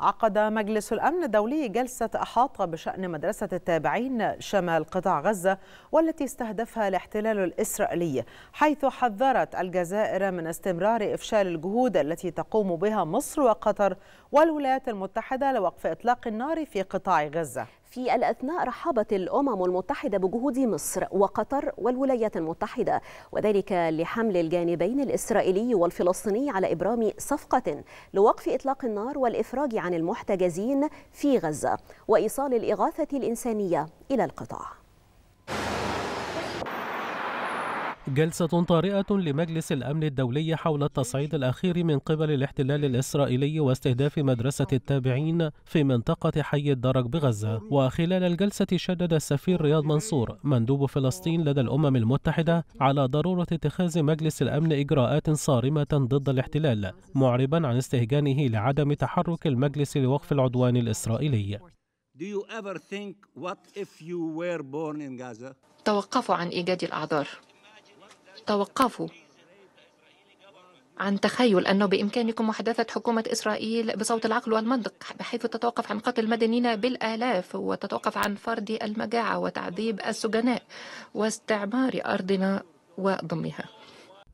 عقد مجلس الأمن الدولي جلسة أحاطة بشأن مدرسة التابعين شمال قطاع غزة والتي استهدفها الاحتلال الإسرائيلي حيث حذرت الجزائر من استمرار إفشال الجهود التي تقوم بها مصر وقطر والولايات المتحدة لوقف إطلاق النار في قطاع غزة في الأثناء رحبت الأمم المتحدة بجهود مصر وقطر والولايات المتحدة وذلك لحمل الجانبين الإسرائيلي والفلسطيني على إبرام صفقة لوقف إطلاق النار والإفراج عن المحتجزين في غزة وإيصال الإغاثة الإنسانية إلى القطاع جلسة طارئة لمجلس الأمن الدولي حول التصعيد الأخير من قبل الاحتلال الإسرائيلي واستهداف مدرسة التابعين في منطقة حي الدرج بغزة وخلال الجلسة شدد السفير رياض منصور مندوب فلسطين لدى الأمم المتحدة على ضرورة اتخاذ مجلس الأمن إجراءات صارمة ضد الاحتلال معربا عن استهجانه لعدم تحرك المجلس لوقف العدوان الإسرائيلي توقفوا عن إيجاد الأعذار توقفوا عن تخيل أنه بإمكانكم محادثة حكومة إسرائيل بصوت العقل والمنطق بحيث تتوقف عن قتل المدنيين بالآلاف وتتوقف عن فرض المجاعة وتعذيب السجناء واستعمار أرضنا وضمها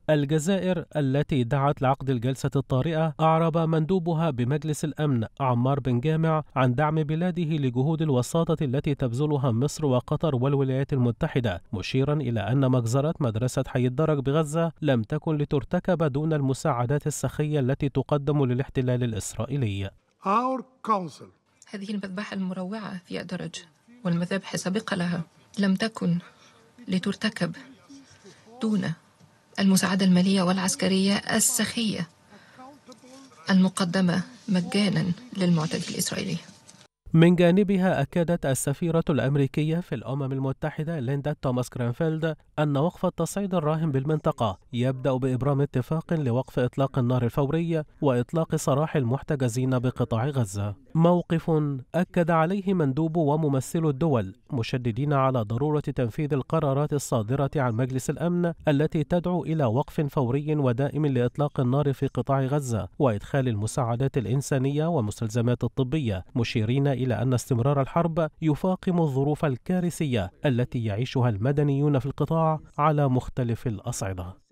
الجزائر التي دعت لعقد الجلسة الطارئة أعرب مندوبها بمجلس الأمن عمار بن جامع عن دعم بلاده لجهود الوساطة التي تبذلها مصر وقطر والولايات المتحدة مشيرا إلى أن مجزرة مدرسة حي الدرج بغزة لم تكن لترتكب دون المساعدات السخية التي تقدم للاحتلال الإسرائيلي Our council. هذه المذبحة المروعة في الدرج والمذابح السابقة لها لم تكن لترتكب دون المساعدة المالية والعسكرية السخية المقدمة مجانا للمعتدي الإسرائيلي من جانبها أكدت السفيرة الأمريكية في الأمم المتحدة ليندا توماس كرينفيلد أن وقف التصعيد الراهن بالمنطقة يبدأ بإبرام اتفاق لوقف إطلاق النار الفوري وإطلاق سراح المحتجزين بقطاع غزة موقف أكد عليه مندوب وممثل الدول مشددين على ضرورة تنفيذ القرارات الصادرة عن مجلس الأمن التي تدعو إلى وقف فوري ودائم لإطلاق النار في قطاع غزة وإدخال المساعدات الإنسانية والمستلزمات الطبية مشيرين إلى أن استمرار الحرب يفاقم الظروف الكارثية التي يعيشها المدنيون في القطاع على مختلف الأصعدة